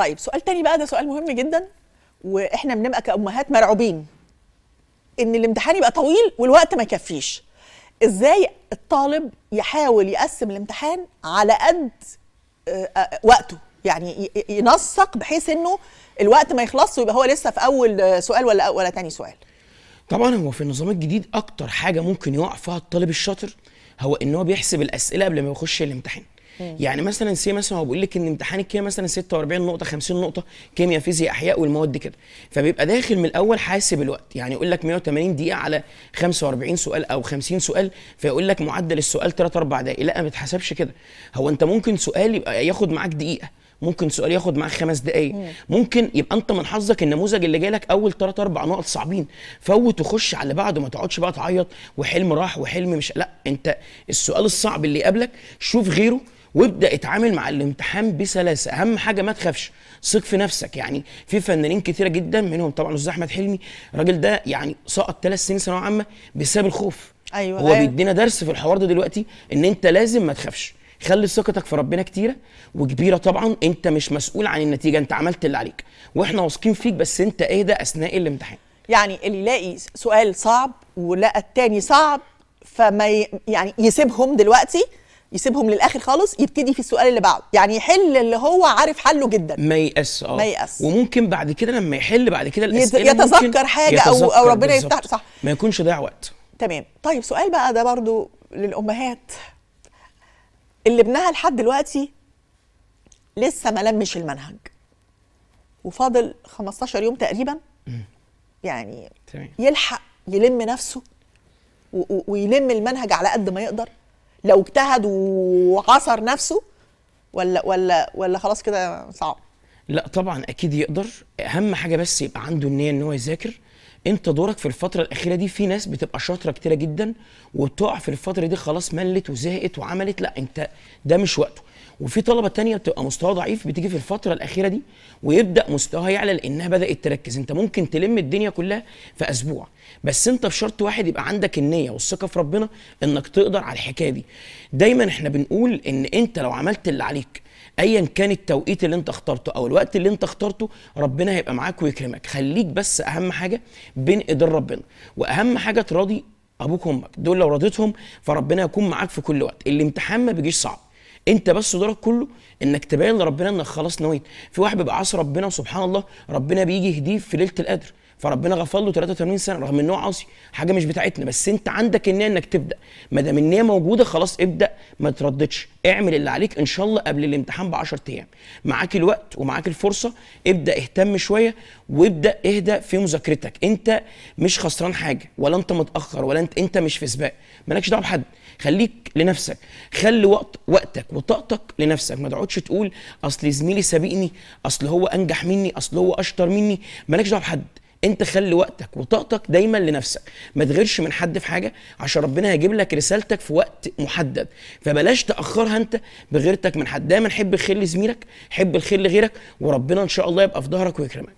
طيب سؤال تاني بقى ده سؤال مهم جدا واحنا بنبقى كامهات مرعوبين ان الامتحان يبقى طويل والوقت ما يكفيش ازاي الطالب يحاول يقسم الامتحان على قد آه، آه، وقته يعني ينسق بحيث انه الوقت ما يخلصش ويبقى هو لسه في اول سؤال ولا ولا تاني سؤال طبعا هو في النظام الجديد اكتر حاجه ممكن يقع فيها الطالب الشاطر هو ان هو بيحسب الاسئله قبل ما يخش الامتحان يعني مثلا سي مثلا هو بيقول لك ان امتحان الكيمياء مثلا 46 نقطه 50 نقطه كيمياء فيزياء احياء والمواد دي كده فبيبقى داخل من الاول حاسب الوقت يعني يقول لك 180 دقيقه على 45 سؤال او 50 سؤال فيقول لك معدل السؤال 3 4 دقائق لا ما بتحسبش كده هو انت ممكن سؤال يبقى ياخد معاك دقيقه ممكن سؤال ياخد معاك خمس دقايق ممكن يبقى انت من حظك النموذج اللي جاي لك اول ثلاث اربع نقط صعبين فوت وخش على اللي بعده ما تقعدش بقى تعيط وحلم راح وحلم مش لا انت السؤال الصعب اللي قبلك شوف غيره وابدا اتعامل مع الامتحان بسلاسه اهم حاجه ما تخافش ثق في نفسك يعني في فنانين كثيره جدا منهم طبعا الاستاذ احمد حلمي الراجل ده يعني سقط ثلاث سنين ثانويه عامه بسبب الخوف ايوه هو بيدينا درس في الحوار ده دلوقتي ان انت لازم ما تخافش خلي ثقتك في ربنا كتيره وكبيره طبعا انت مش مسؤول عن النتيجه انت عملت اللي عليك واحنا واثقين فيك بس انت اهدى اثناء الامتحان يعني اللي يلاقي سؤال صعب ولقى التاني صعب فما يعني يسيبهم دلوقتي يسيبهم للاخر خالص يبتدي في السؤال اللي بعده يعني يحل اللي هو عارف حله جدا ما ييأس اه ما ييأس وممكن بعد كده لما يحل بعد كده الاسئله يتذكر حاجه يتذكر او او ربنا يفتح صح ما يكونش ضيع وقت تمام طيب سؤال بقى ده برضو للامهات اللي ابنها لحد دلوقتي لسه ما لمش المنهج وفاضل 15 يوم تقريبا يعني تمام. يلحق يلم نفسه ويلم المنهج على قد ما يقدر لو اجتهد وعصر نفسه ولا ولا ولا خلاص كده صعب لا طبعا اكيد يقدر اهم حاجه بس يبقى عنده النيه ان هو يذاكر انت دورك في الفتره الاخيره دي في ناس بتبقى شاطره كتيره جدا وبتقع في الفتره دي خلاص ملت وزهقت وعملت لا انت ده مش وقته وفي طلبه تانية بتبقى مستواها ضعيف بتيجي في الفتره الاخيره دي ويبدا مستواها يعلى لانها بدات تركز انت ممكن تلم الدنيا كلها في اسبوع بس انت في شرط واحد يبقى عندك النيه والثقه في ربنا انك تقدر على الحكايه دي دايما احنا بنقول ان انت لو عملت اللي عليك ايا كان التوقيت اللي انت اخترته او الوقت اللي انت اخترته ربنا هيبقى معاك ويكرمك خليك بس اهم حاجه بين ايدين ربنا واهم حاجه تراضي ابوك وامك دول لو رضيتهم فربنا يكون معاك في كل وقت الامتحان ما بيجيش صعب انت بس دورك كله انك تبين لربنا انك خلاص نويت في واحد بيبقى عاصي ربنا سبحان الله ربنا بيجي يهديه في ليله القدر فربنا غفر له 83 سنه رغم ان هو عاصي حاجه مش بتاعتنا بس انت عندك النيه انك تبدا ما دام النيه موجوده خلاص ابدا ما ترددش اعمل اللي عليك ان شاء الله قبل الامتحان ب 10 ايام معاك الوقت ومعاك الفرصه ابدا اهتم شويه وابدا اهدى في مذاكرتك انت مش خسران حاجه ولا انت متاخر ولا انت انت مش في سباق مالكش دعوه بحد خليك لنفسك خلي وقت وقتك وطاقتك لنفسك ما تقعدش تقول اصل زميلي سابقني اصل هو انجح مني اصل هو اشطر مني مالكش دعوه بحد انت خلي وقتك وطاقتك دايما لنفسك ما تغيرش من حد في حاجه عشان ربنا هيجيب لك رسالتك في وقت محدد فبلاش تاخرها انت بغيرتك من حد دايما حب الخير لزميلك حب الخير لغيرك وربنا ان شاء الله يبقى في ظهرك ويكرمك